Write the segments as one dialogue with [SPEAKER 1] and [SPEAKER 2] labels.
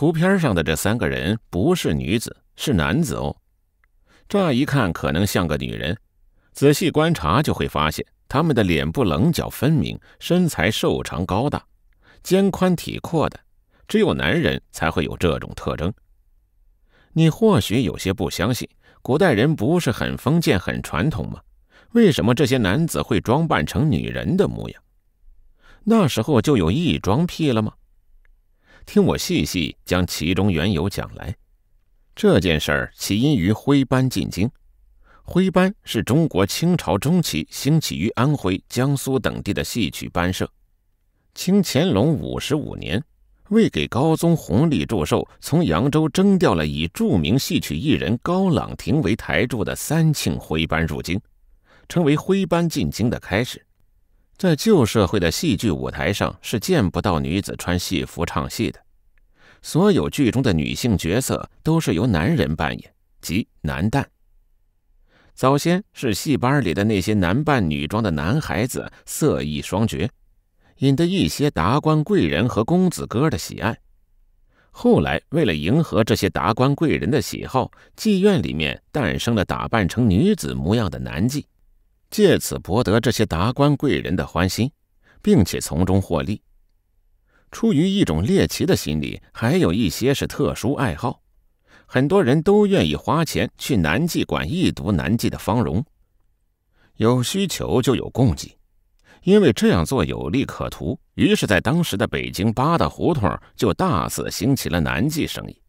[SPEAKER 1] 图片上的这三个人不是女子，是男子哦。乍一看可能像个女人，仔细观察就会发现，他们的脸部棱角分明，身材瘦长高大，肩宽体阔的，只有男人才会有这种特征。你或许有些不相信，古代人不是很封建、很传统吗？为什么这些男子会装扮成女人的模样？那时候就有异装癖了吗？听我细细将其中缘由讲来。这件事儿起因于徽班进京。徽班是中国清朝中期兴起于安徽、江苏等地的戏曲班社。清乾隆五十五年，为给高宗弘历祝寿，从扬州征调了以著名戏曲艺人高朗廷为台柱的三庆徽班入京，成为徽班进京的开始。在旧社会的戏剧舞台上，是见不到女子穿戏服唱戏的。所有剧中的女性角色都是由男人扮演，即男旦。早先是戏班里的那些男扮女装的男孩子，色艺双绝，引得一些达官贵人和公子哥的喜爱。后来，为了迎合这些达官贵人的喜好，妓院里面诞生了打扮成女子模样的男妓。借此博得这些达官贵人的欢心，并且从中获利。出于一种猎奇的心理，还有一些是特殊爱好，很多人都愿意花钱去南妓馆一睹南妓的芳容。有需求就有供给，因为这样做有利可图，于是，在当时的北京八大胡同就大肆兴起了南妓生意。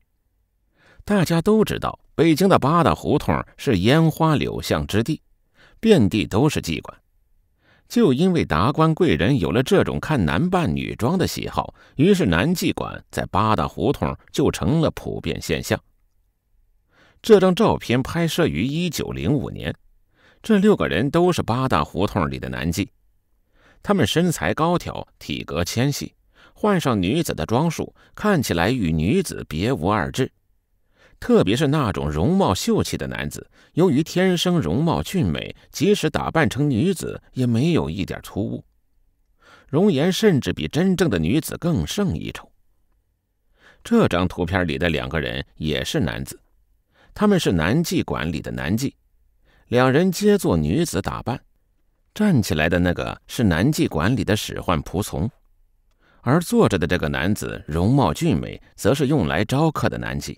[SPEAKER 1] 大家都知道，北京的八大胡同是烟花柳巷之地。遍地都是妓馆，就因为达官贵人有了这种看男扮女装的喜好，于是男妓馆在八大胡同就成了普遍现象。这张照片拍摄于一九零五年，这六个人都是八大胡同里的男妓，他们身材高挑，体格纤细，换上女子的装束，看起来与女子别无二致。特别是那种容貌秀气的男子，由于天生容貌俊美，即使打扮成女子，也没有一点突兀，容颜甚至比真正的女子更胜一筹。这张图片里的两个人也是男子，他们是男妓馆里的男妓，两人皆做女子打扮。站起来的那个是男妓馆里的使唤仆从，而坐着的这个男子容貌俊美，则是用来招客的男妓。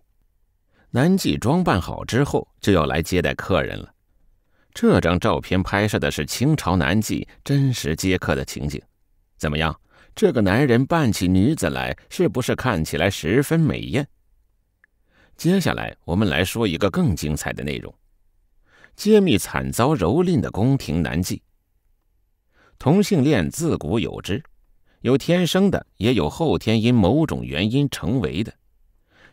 [SPEAKER 1] 南妓装扮好之后，就要来接待客人了。这张照片拍摄的是清朝南妓真实接客的情景。怎么样，这个男人扮起女子来，是不是看起来十分美艳？接下来，我们来说一个更精彩的内容：揭秘惨遭蹂躏的宫廷南妓。同性恋自古有之，有天生的，也有后天因某种原因成为的。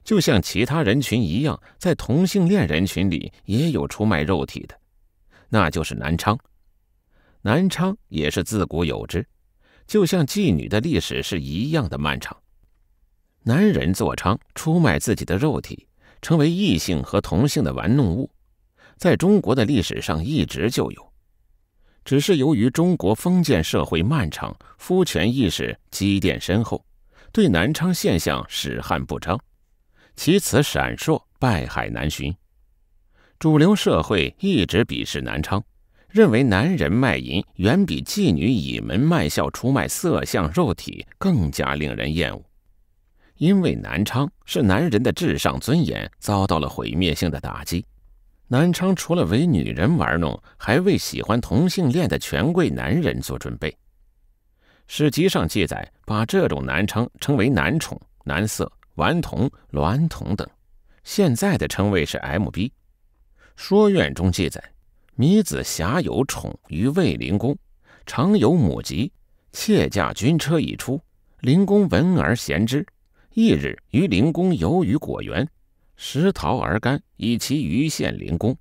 [SPEAKER 1] 就像其他人群一样，在同性恋人群里也有出卖肉体的，那就是南昌。南昌也是自古有之，就像妓女的历史是一样的漫长。男人做娼，出卖自己的肉体，成为异性和同性的玩弄物，在中国的历史上一直就有。只是由于中国封建社会漫长，夫权意识积淀深厚，对南昌现象始汉不彰。其词闪烁，败海难寻。主流社会一直鄙视南昌，认为男人卖淫远比妓女倚门卖笑、出卖色相肉体更加令人厌恶。因为南昌是男人的至上尊严遭到了毁灭性的打击。南昌除了为女人玩弄，还为喜欢同性恋的权贵男人做准备。史籍上记载，把这种南昌称为“男宠”“男色”。顽童、娈童等，现在的称谓是 MB。《说院中记载，米子瑕有宠于卫灵公，常有母疾，妾驾军车以出。灵公闻而贤之。翌日，于灵公游于果园，食桃而甘，以其余献灵公。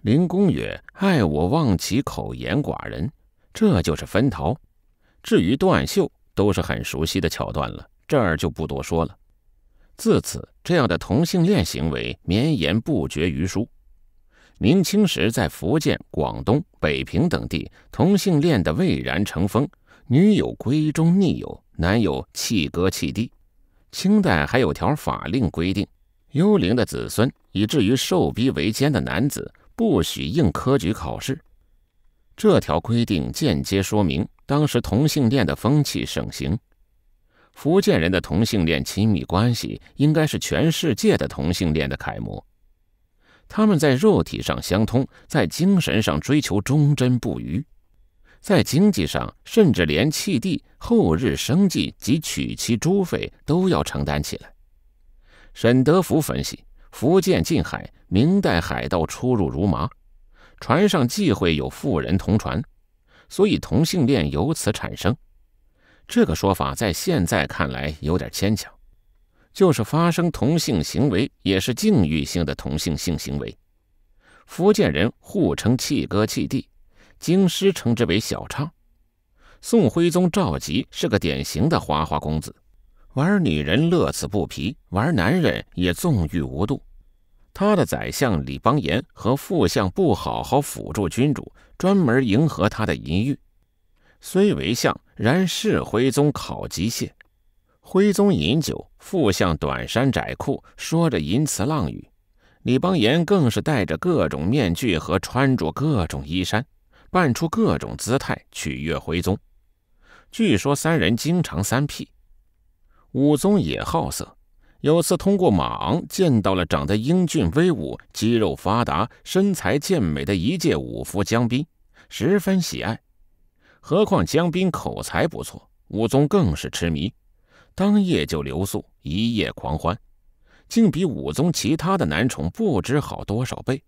[SPEAKER 1] 灵公曰：“爱我忘其口言寡人。”这就是分桃。至于断袖，都是很熟悉的桥段了，这儿就不多说了。自此，这样的同性恋行为绵延不绝于书。明清时，在福建、广东、北平等地，同性恋的蔚然成风，女友闺中逆友，男友弃哥弃弟。清代还有条法令规定，幽灵的子孙，以至于受逼为奸的男子，不许应科举考试。这条规定间接说明，当时同性恋的风气盛行。福建人的同性恋亲密关系应该是全世界的同性恋的楷模。他们在肉体上相通，在精神上追求忠贞不渝，在经济上，甚至连弃地、后日生计及娶妻诸费都要承担起来。沈德福分析，福建近海，明代海盗出入如麻，船上忌讳有妇人同船，所以同性恋由此产生。这个说法在现在看来有点牵强，就是发生同性行为也是禁欲性的同性性行为。福建人互称“弃哥弃弟”，京师称之为“小昌。宋徽宗赵佶是个典型的花花公子，玩女人乐此不疲，玩男人也纵欲无度。他的宰相李邦彦和副相不好好辅助君主，专门迎合他的淫欲。虽为相，然是徽宗考极谢。徽宗饮酒，副相短衫窄裤，说着淫词浪语。李邦彦更是戴着各种面具和穿着各种衣衫，扮出各种姿态取悦徽宗。据说三人经常三 P。武宗也好色，有次通过马昂见到了长得英俊威武、肌肉发达、身材健美的一介武夫江斌，十分喜爱。何况江斌口才不错，武宗更是痴迷。当夜就留宿，一夜狂欢，竟比武宗其他的男宠不知好多少倍。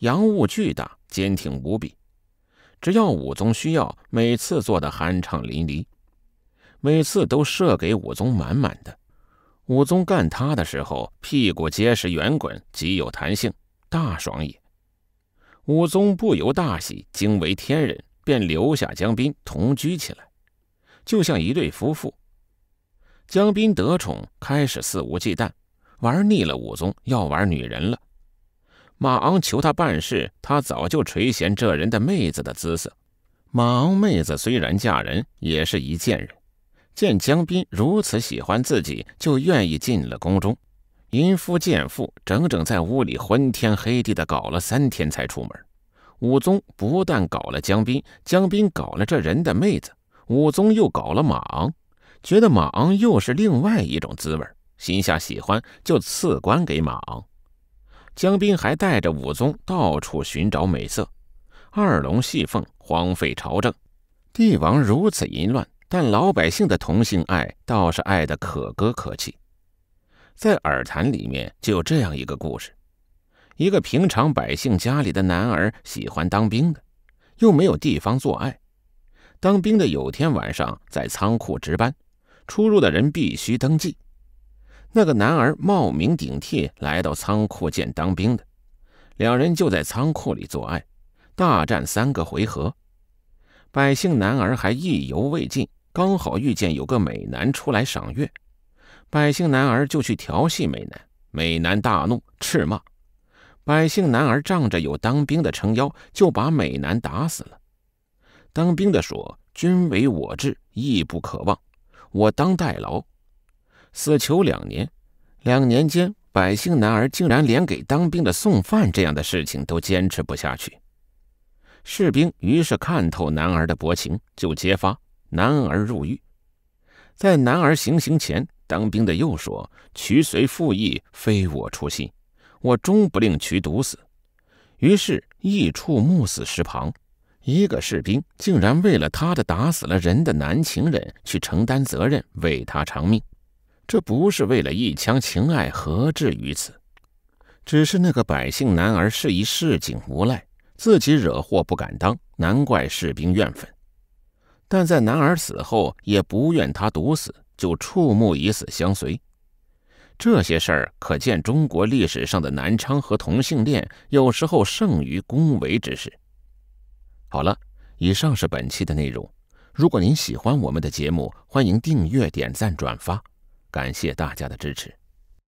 [SPEAKER 1] 阳物巨大，坚挺无比，只要武宗需要，每次做的酣畅淋漓，每次都射给武宗满满的。武宗干他的时候，屁股结实圆滚，极有弹性，大爽也。武宗不由大喜，惊为天人。便留下江斌同居起来，就像一对夫妇。江斌得宠，开始肆无忌惮，玩腻了武宗，要玩女人了。马昂求他办事，他早就垂涎这人的妹子的姿色。马昂妹子虽然嫁人，也是一贱人。见江斌如此喜欢自己，就愿意进了宫中，淫夫贱妇，整整在屋里昏天黑地的搞了三天，才出门。武宗不但搞了江彬，江彬搞了这人的妹子，武宗又搞了马昂，觉得马昂又是另外一种滋味，心下喜欢，就赐官给马昂。江彬还带着武宗到处寻找美色，二龙戏凤，荒废朝政。帝王如此淫乱，但老百姓的同性爱倒是爱得可歌可泣。在《耳谈》里面就有这样一个故事。一个平常百姓家里的男儿喜欢当兵的，又没有地方做爱。当兵的有天晚上在仓库值班，出入的人必须登记。那个男儿冒名顶替来到仓库见当兵的，两人就在仓库里做爱，大战三个回合。百姓男儿还意犹未尽，刚好遇见有个美男出来赏月，百姓男儿就去调戏美男，美男大怒，斥骂。百姓男儿仗着有当兵的撑腰，就把美男打死了。当兵的说：“君为我志，义不可忘，我当代劳。”死囚两年，两年间，百姓男儿竟然连给当兵的送饭这样的事情都坚持不下去。士兵于是看透男儿的薄情，就揭发男儿入狱。在男儿行刑前，当兵的又说：“渠随附议，非我初心。”我终不令渠毒死，于是一处目死石旁。一个士兵竟然为了他的打死了人的男情人去承担责任，为他偿命，这不是为了一腔情爱，何至于此？只是那个百姓男儿是一市井无赖，自己惹祸不敢当，难怪士兵怨愤。但在男儿死后，也不愿他毒死，就触目以死相随。这些事儿可见，中国历史上的南昌和同性恋有时候胜于恭维之事。好了，以上是本期的内容。如果您喜欢我们的节目，欢迎订阅、点赞、转发，感谢大家的支持。